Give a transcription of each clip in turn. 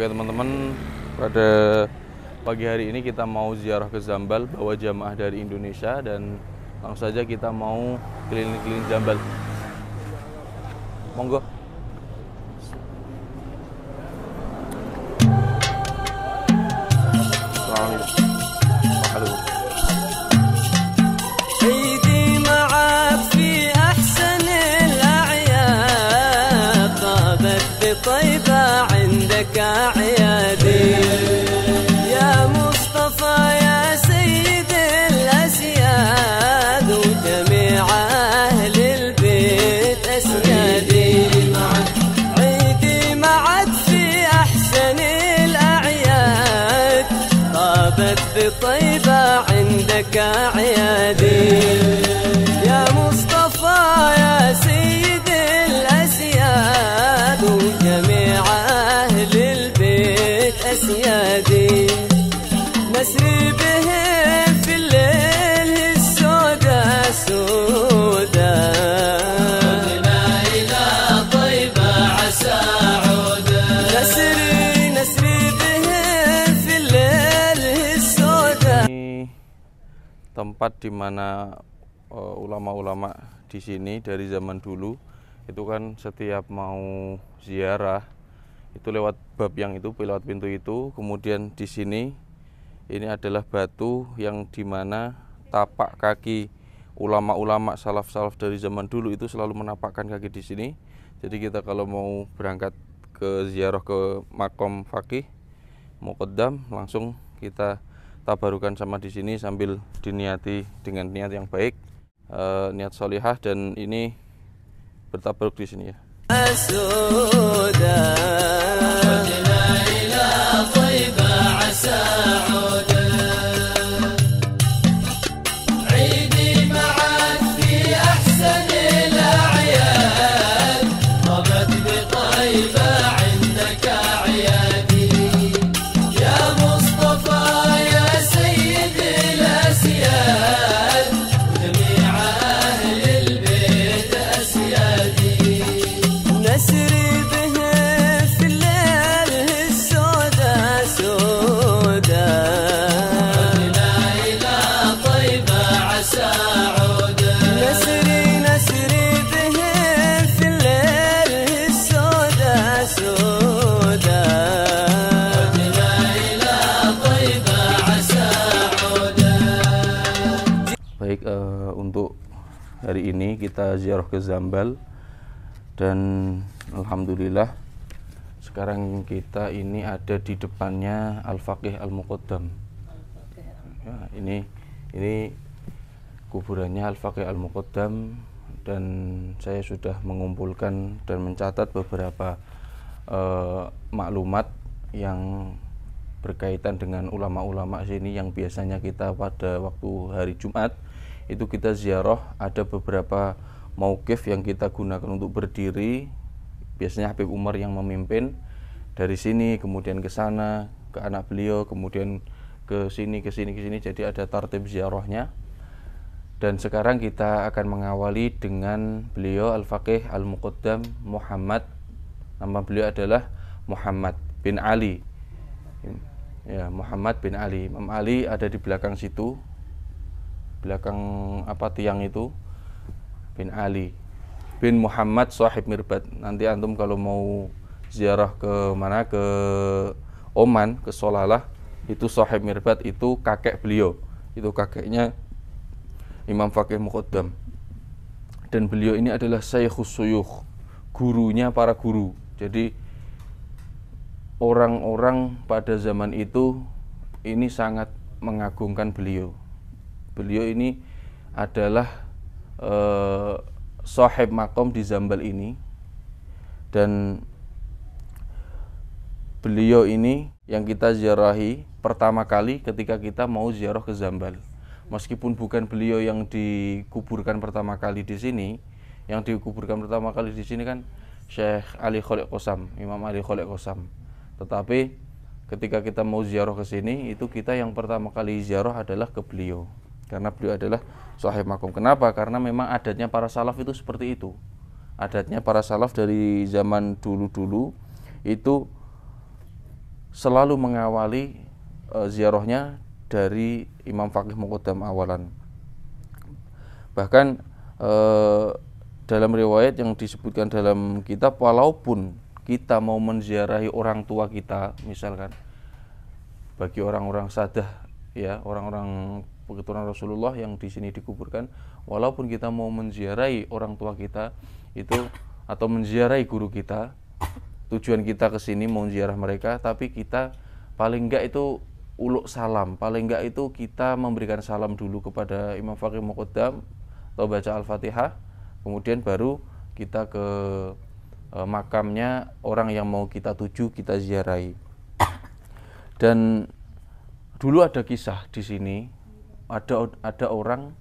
Oke teman-teman, pada pagi hari ini kita mau ziarah ke Zambal bawa jamaah dari Indonesia dan langsung saja kita mau keliling-keliling Zambal. Monggo. tempat di mana eh, ulama-ulama di sini dari zaman dulu itu kan setiap mau ziarah itu lewat bab yang itu lewat pintu itu kemudian di sini ini adalah batu yang di mana tapak kaki ulama-ulama salaf-salaf dari zaman dulu itu selalu menapakkan kaki di sini jadi kita kalau mau berangkat ke ziarah ke makom fakih mau dam langsung kita tabarukan sama di sini sambil diniati dengan niat yang baik, e, niat solihah dan ini bertabaruk di sini ya. kita ziarah ke Zambal dan alhamdulillah sekarang kita ini ada di depannya Al Faqih Al Muqaddam. Ya, ini ini kuburannya Al Faqih Al Muqaddam dan saya sudah mengumpulkan dan mencatat beberapa uh, maklumat yang berkaitan dengan ulama-ulama sini yang biasanya kita pada waktu hari Jumat itu kita ziarah ada beberapa maukif yang kita gunakan untuk berdiri biasanya Habib Umar yang memimpin dari sini kemudian ke sana ke anak beliau kemudian ke sini ke sini ke sini jadi ada tartib ziarahnya dan sekarang kita akan mengawali dengan beliau Al-Faqih Al-Muqaddam Muhammad nama beliau adalah Muhammad bin Ali ya Muhammad bin Ali Imam Ali ada di belakang situ belakang apa tiang itu bin Ali bin Muhammad Sahib Mirbat. Nanti antum kalau mau ziarah ke mana ke Oman ke Solalah itu Sahib Mirbat itu kakek beliau. Itu kakeknya Imam Fakih Muqaddam. Dan beliau ini adalah Syekhus Suyuh gurunya para guru. Jadi orang-orang pada zaman itu ini sangat mengagungkan beliau beliau ini adalah eh, sohib makom di Zambal ini dan beliau ini yang kita ziarahi pertama kali ketika kita mau ziarah ke Zambal. Meskipun bukan beliau yang dikuburkan pertama kali di sini, yang dikuburkan pertama kali di sini kan Syekh Ali Khalid Qosam Imam Ali Khalid Qosam Tetapi ketika kita mau ziarah ke sini, itu kita yang pertama kali ziarah adalah ke beliau karena beliau adalah sahib makom. Kenapa? Karena memang adatnya para salaf itu seperti itu. Adatnya para salaf dari zaman dulu-dulu itu selalu mengawali e, ziarahnya dari Imam Faqih Muqaddam awalan. Bahkan e, dalam riwayat yang disebutkan dalam kitab walaupun kita mau menziarahi orang tua kita misalkan bagi orang-orang sadah ya orang-orang keturunan Rasulullah yang di sini dikuburkan walaupun kita mau menziarahi orang tua kita itu atau menziarahi guru kita tujuan kita ke sini mau ziarah mereka tapi kita paling enggak itu uluk salam paling enggak itu kita memberikan salam dulu kepada Imam Fakih Mokodam atau baca Al-Fatihah kemudian baru kita ke e, makamnya orang yang mau kita tuju kita ziarahi dan dulu ada kisah di sini ada ada orang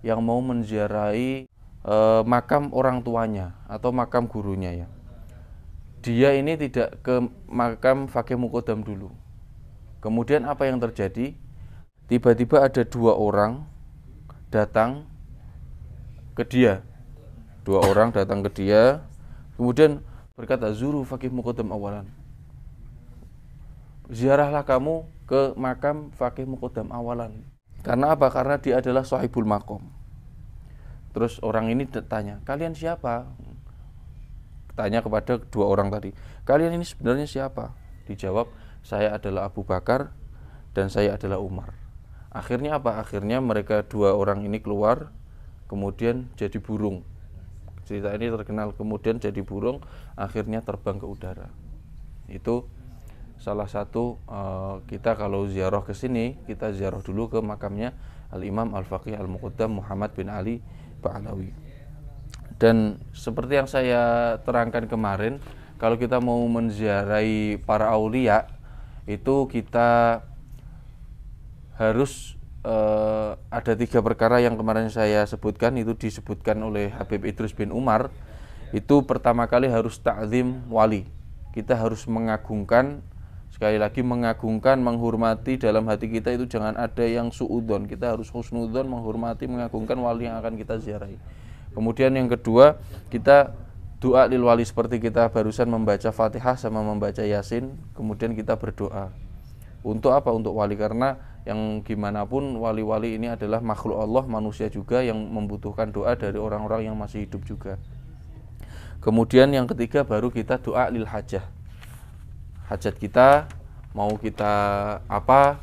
yang mau menziarahi e, makam orang tuanya atau makam gurunya ya. Dia ini tidak ke makam Fakih Mukodam dulu. Kemudian apa yang terjadi? Tiba-tiba ada dua orang datang ke dia. Dua orang datang ke dia, kemudian berkata Zuru Fakih Mukodam awalan. Ziarahlah kamu ke makam Fakih Mukodam awalan karena apa? Karena dia adalah sahibul makom. Terus orang ini tanya, kalian siapa? Tanya kepada dua orang tadi, kalian ini sebenarnya siapa? Dijawab, saya adalah Abu Bakar dan saya adalah Umar. Akhirnya apa? Akhirnya mereka dua orang ini keluar, kemudian jadi burung. Cerita ini terkenal, kemudian jadi burung, akhirnya terbang ke udara. Itu salah satu eh, kita kalau ziarah ke sini kita ziarah dulu ke makamnya Al Imam Al Faqih Al Muqaddam Muhammad bin Ali Ba'alawi. Dan seperti yang saya terangkan kemarin, kalau kita mau menziarahi para aulia itu kita harus uh, ada tiga perkara yang kemarin saya sebutkan itu disebutkan oleh Habib Idrus bin Umar itu pertama kali harus ta'zim wali kita harus mengagungkan Sekali lagi mengagungkan, menghormati dalam hati kita itu jangan ada yang suudon. Kita harus husnudon, menghormati, mengagungkan wali yang akan kita ziarahi. Kemudian yang kedua, kita doa lil wali seperti kita barusan membaca Fatihah sama membaca Yasin, kemudian kita berdoa. Untuk apa? Untuk wali karena yang gimana pun wali-wali ini adalah makhluk Allah, manusia juga yang membutuhkan doa dari orang-orang yang masih hidup juga. Kemudian yang ketiga baru kita doa lil hajah hajat kita, mau kita apa,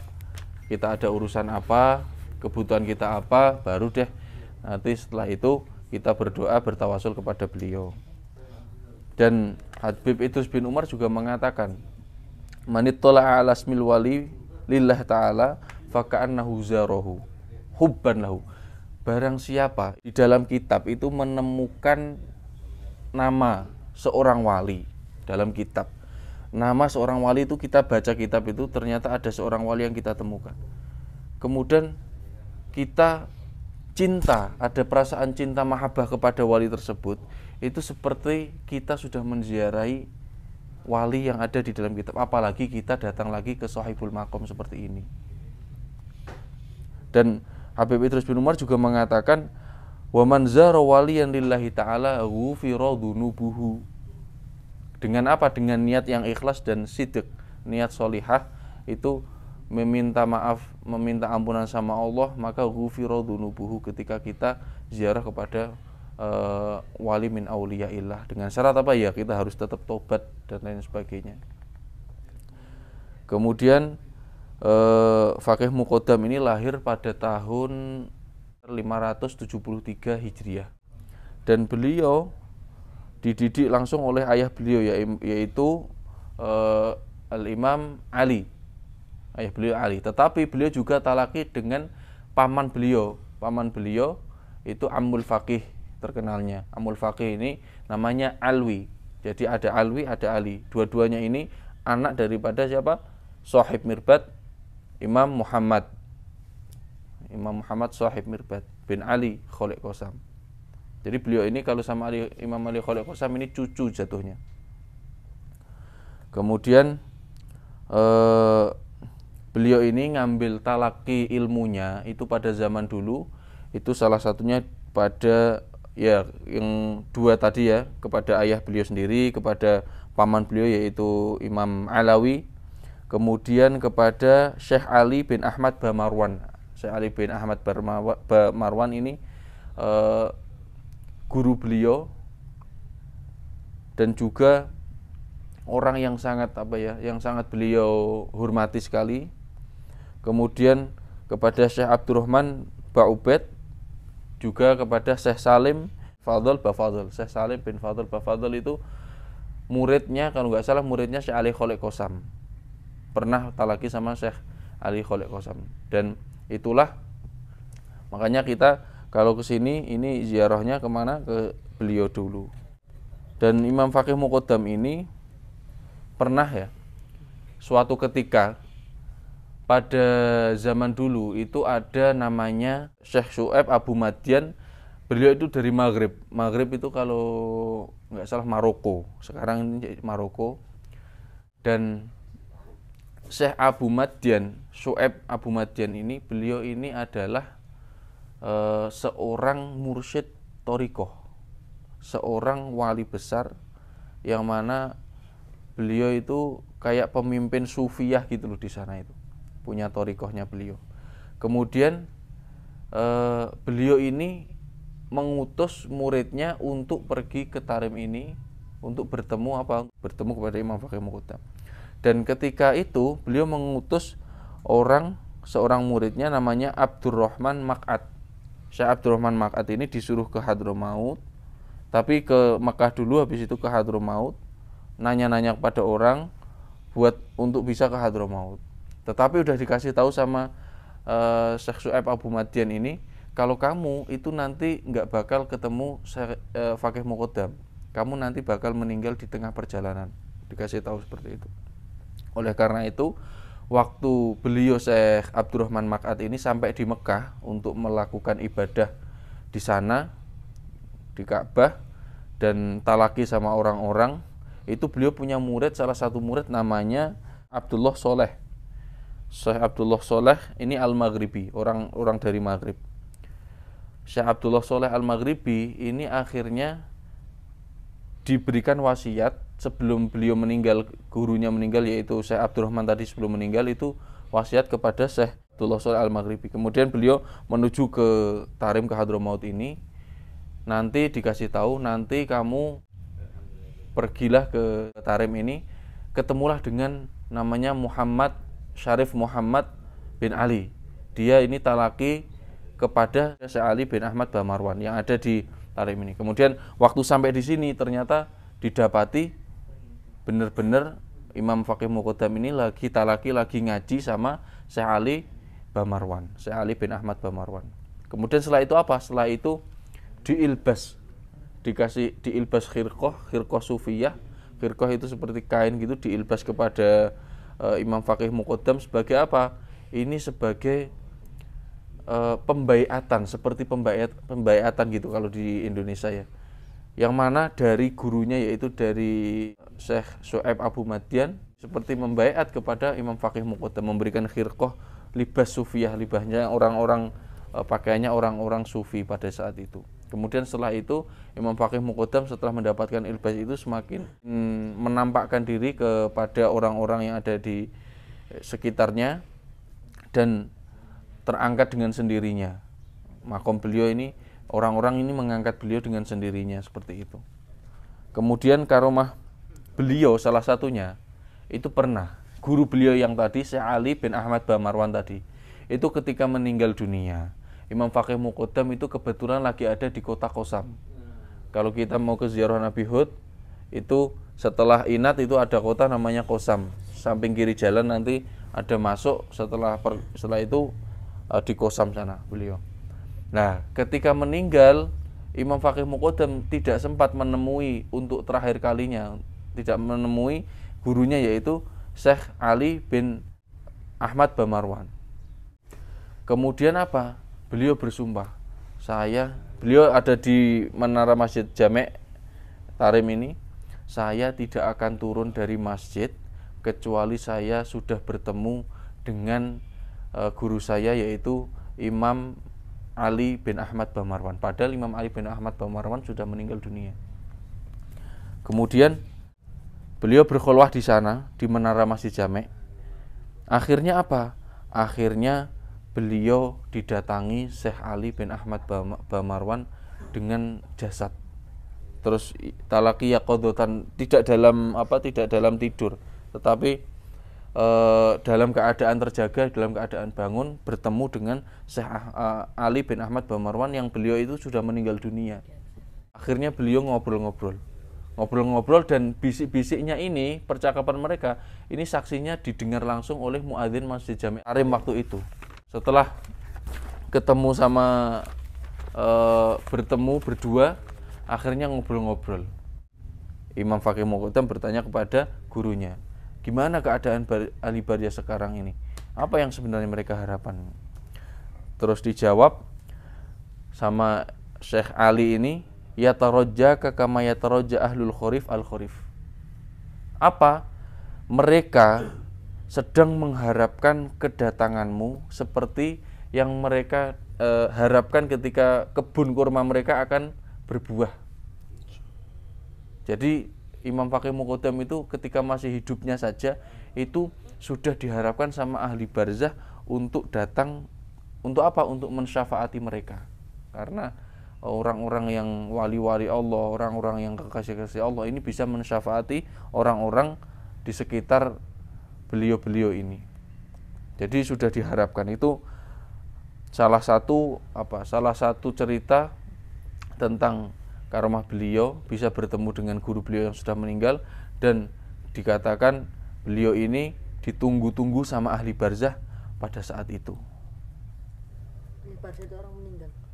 kita ada urusan apa, kebutuhan kita apa, baru deh nanti setelah itu kita berdoa bertawasul kepada beliau. Dan Habib Idrus bin Umar juga mengatakan, Manitola alasmil wali lillah ta'ala faka'annahu zarohu hubban lahu. Barang siapa di dalam kitab itu menemukan nama seorang wali dalam kitab nama seorang wali itu kita baca kitab itu ternyata ada seorang wali yang kita temukan. Kemudian kita cinta, ada perasaan cinta mahabbah kepada wali tersebut, itu seperti kita sudah menziarahi wali yang ada di dalam kitab. Apalagi kita datang lagi ke sahibul makom seperti ini. Dan Habib Idris bin Umar juga mengatakan, "Wa man zara waliyan lillahi ta'ala ghufira buhu dengan apa dengan niat yang ikhlas dan sidik niat solihah itu meminta maaf meminta ampunan sama Allah maka gufirodunubuhu ketika kita ziarah kepada uh, wali min auliyaillah dengan syarat apa ya kita harus tetap tobat dan lain sebagainya kemudian uh, eh, Fakih Mukodam ini lahir pada tahun 573 Hijriah dan beliau dididik langsung oleh ayah beliau yaitu uh, eh, Al Imam Ali. Ayah beliau Ali, tetapi beliau juga talaki dengan paman beliau. Paman beliau itu Amul Fakih terkenalnya. Amul Fakih ini namanya Alwi. Jadi ada Alwi, ada Ali. Dua-duanya ini anak daripada siapa? Sohib Mirbat Imam Muhammad. Imam Muhammad Sohib Mirbat bin Ali Khalid Kosam. Jadi beliau ini kalau sama Ali, Imam Ali Khalil Qasam ini cucu jatuhnya. Kemudian eh, beliau ini ngambil talaki ilmunya itu pada zaman dulu itu salah satunya pada ya yang dua tadi ya kepada ayah beliau sendiri kepada paman beliau yaitu Imam Alawi kemudian kepada Syekh Ali bin Ahmad Bamarwan Syekh Ali bin Ahmad Bamarwan ini eh, guru beliau dan juga orang yang sangat apa ya, yang sangat beliau hormati sekali. Kemudian kepada Syekh Abdurrahman Ba'ubed juga kepada Syekh Salim Fadl Bafadl. Syekh Salim bin Fadl Bafadl itu muridnya kalau nggak salah muridnya Syekh Ali Kholek Kosam. Pernah talaki sama Syekh Ali Kholek Kosam. Dan itulah makanya kita kalau ke sini ini ziarahnya kemana? Ke beliau dulu. Dan Imam Fakih Mukodam ini pernah ya suatu ketika pada zaman dulu itu ada namanya Syekh Su'eb Abu Madian beliau itu dari Maghrib Maghrib itu kalau nggak salah Maroko sekarang ini Maroko dan Syekh Abu Madian Su'eb Abu Madian ini beliau ini adalah Eh, seorang mursyid torikoh seorang wali besar yang mana beliau itu kayak pemimpin sufiah gitu loh di sana itu punya torikohnya beliau kemudian eh, beliau ini mengutus muridnya untuk pergi ke Tarim ini untuk bertemu apa bertemu kepada Imam Fakih Mukhtar dan ketika itu beliau mengutus orang seorang muridnya namanya Abdurrahman Mak'at Syekh Abdurrahman Makat ini disuruh ke Hadromaut, tapi ke Mekah dulu habis itu ke Hadromaut, nanya-nanya kepada orang buat untuk bisa ke Hadromaut. tetapi udah dikasih tahu sama uh, Syekh Su'aib Abu Madian ini kalau kamu itu nanti nggak bakal ketemu uh, eh, Fakih Mukodam kamu nanti bakal meninggal di tengah perjalanan dikasih tahu seperti itu oleh karena itu waktu beliau Syekh Abdurrahman Mak'at ini sampai di Mekah untuk melakukan ibadah di sana di Ka'bah dan talaki sama orang-orang itu beliau punya murid salah satu murid namanya Abdullah Soleh Syekh Abdullah Soleh ini Al-Maghribi orang orang dari Maghrib Syekh Abdullah Soleh Al-Maghribi ini akhirnya diberikan wasiat sebelum beliau meninggal gurunya meninggal yaitu Syekh Abdurrahman tadi sebelum meninggal itu wasiat kepada Syekh Abdullah Soleh Al-Maghribi. Kemudian beliau menuju ke Tarim ke Hadramaut ini nanti dikasih tahu nanti kamu pergilah ke Tarim ini ketemulah dengan namanya Muhammad Syarif Muhammad bin Ali. Dia ini talaki kepada Syekh Ali bin Ahmad Bamarwan yang ada di tarik mini. Kemudian waktu sampai di sini ternyata didapati benar-benar Imam Fakih Mukodam ini lagi talaki lagi ngaji sama Syekh Ali Bamarwan, Syekh Ali bin Ahmad Bamarwan. Kemudian setelah itu apa? Setelah itu diilbas dikasih diilbas khirqah, khirqah sufiyah. Khirqah itu seperti kain gitu diilbas kepada uh, Imam Fakih Mukodam sebagai apa? Ini sebagai uh, pembaiatan seperti pembaiat pembaiatan gitu kalau di Indonesia ya yang mana dari gurunya yaitu dari Syekh Soeb Abu Madian seperti membaiat kepada Imam Fakih Muqaddam memberikan khirqoh libas sufiah libahnya orang-orang eh, pakaiannya orang-orang sufi pada saat itu kemudian setelah itu Imam Fakih Mukodam setelah mendapatkan ilbas itu semakin mm, menampakkan diri kepada orang-orang yang ada di eh, sekitarnya dan terangkat dengan sendirinya. Makom beliau ini orang-orang ini mengangkat beliau dengan sendirinya seperti itu. Kemudian karomah beliau salah satunya itu pernah guru beliau yang tadi Syekh Ali bin Ahmad Bamarwan tadi itu ketika meninggal dunia Imam Fakih Muqaddam itu kebetulan lagi ada di kota Kosam kalau kita mau ke ziarah Nabi Hud itu setelah Inat itu ada kota namanya Kosam samping kiri jalan nanti ada masuk setelah per, setelah itu uh, di Kosam sana beliau. Nah, ketika meninggal Imam Fakih Muqaddam tidak sempat menemui untuk terakhir kalinya, tidak menemui gurunya yaitu Syekh Ali bin Ahmad Bamarwan. Kemudian apa? Beliau bersumpah, saya beliau ada di Menara Masjid Jamek Tarim ini, saya tidak akan turun dari masjid kecuali saya sudah bertemu dengan Eh, guru saya yaitu Imam Ali bin Ahmad Bamarwan. Padahal Imam Ali bin Ahmad Bamarwan sudah meninggal dunia. Kemudian beliau berkhulwah di sana di Menara Masjid Jamek. Akhirnya apa? Akhirnya beliau didatangi Syekh Ali bin Ahmad Bamarwan dengan jasad. Terus talakiya kodotan tidak dalam apa tidak dalam tidur, tetapi e, dalam keadaan terjaga, dalam keadaan bangun, bertemu dengan Syekh ah, ah, Ali bin Ahmad Bamarwan yang beliau itu sudah meninggal dunia. Akhirnya beliau ngobrol-ngobrol. Ngobrol-ngobrol dan bisik-bisiknya ini, percakapan mereka, ini saksinya didengar langsung oleh Muadzin Masjid Jami' Arim waktu itu. Setelah ketemu sama e, bertemu berdua, akhirnya ngobrol-ngobrol. Imam Fakih Mokotam bertanya kepada gurunya, gimana keadaan Ali Barya sekarang ini? Apa yang sebenarnya mereka harapkan? Terus dijawab sama Syekh Ali ini, ya taroja kama ya taroja ahlul khurif al khurif. Apa? Mereka sedang mengharapkan kedatanganmu seperti yang mereka e, harapkan ketika kebun kurma mereka akan berbuah. Jadi Imam Fakih Mukodam itu ketika masih hidupnya saja itu sudah diharapkan sama ahli barzah untuk datang untuk apa? Untuk mensyafaati mereka. Karena orang-orang yang wali-wali Allah, orang-orang yang kekasih-kasih Allah ini bisa mensyafaati orang-orang di sekitar beliau-beliau ini. Jadi sudah diharapkan itu salah satu apa? Salah satu cerita tentang rumah beliau bisa bertemu dengan guru beliau yang sudah meninggal dan dikatakan beliau ini ditunggu-tunggu sama ahli barzah pada saat itu.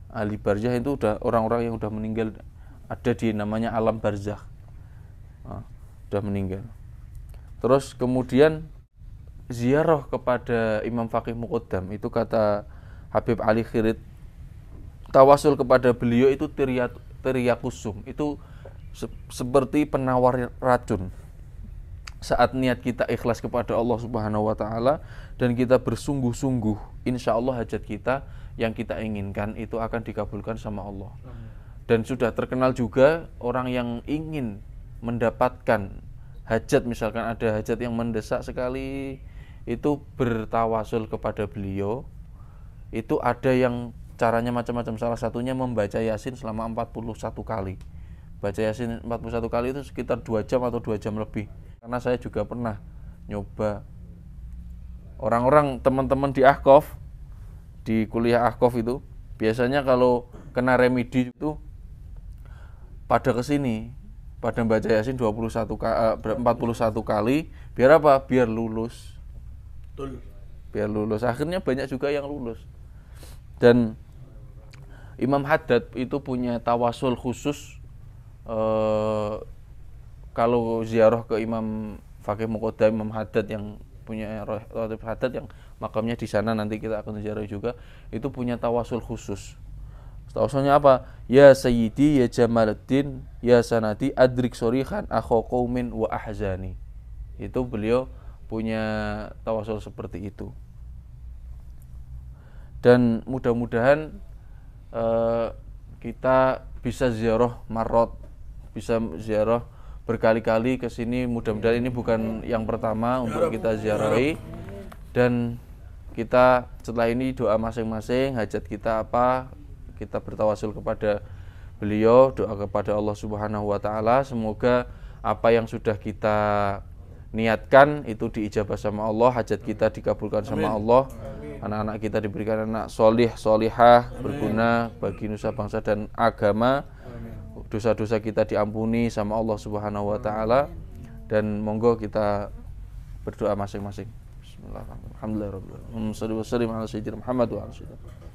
Ahli barzah itu orang udah orang-orang yang sudah meninggal ada di namanya alam barzah. Nah, udah meninggal. Terus kemudian ziarah kepada Imam Faqih Muqaddam itu kata Habib Ali Khirid tawasul kepada beliau itu tiriat teriyakusum itu se seperti penawar racun saat niat kita ikhlas kepada Allah Subhanahu wa taala dan kita bersungguh-sungguh insya Allah hajat kita yang kita inginkan itu akan dikabulkan sama Allah dan sudah terkenal juga orang yang ingin mendapatkan hajat misalkan ada hajat yang mendesak sekali itu bertawasul kepada beliau itu ada yang caranya macam-macam salah satunya membaca Yasin selama 41 kali baca Yasin 41 kali itu sekitar 2 jam atau 2 jam lebih karena saya juga pernah nyoba orang-orang teman-teman di Ahkof di kuliah Ahkof itu biasanya kalau kena remedi itu pada kesini pada baca Yasin 21 41 eh, kali biar apa biar lulus biar lulus akhirnya banyak juga yang lulus dan Imam Haddad itu punya tawasul khusus e, kalau ziarah ke Imam Fakih Mukoda Imam Haddad yang punya Rotib Haddad yang makamnya di sana nanti kita akan ziarah juga itu punya tawasul khusus tawasulnya apa ya sayyidi ya jamaluddin ya sanati adrik sorihan akhokaumin wa ahzani itu beliau punya tawasul seperti itu dan mudah-mudahan Eh, kita bisa ziarah marot, bisa ziarah berkali-kali ke sini. Mudah-mudahan ini bukan yang pertama untuk kita ziarahi dan kita setelah ini doa masing-masing hajat kita apa kita bertawasul kepada beliau doa kepada Allah Subhanahu wa taala semoga apa yang sudah kita niatkan itu diijabah sama Allah hajat kita dikabulkan sama Allah Anak-anak kita diberikan anak solih, solihah, berguna bagi nusa bangsa dan agama. Dosa-dosa kita diampuni sama Allah Subhanahu wa taala dan monggo kita berdoa masing-masing. Bismillahirrahmanirrahim. Alhamdulillahirabbil alamin. Muhammad wa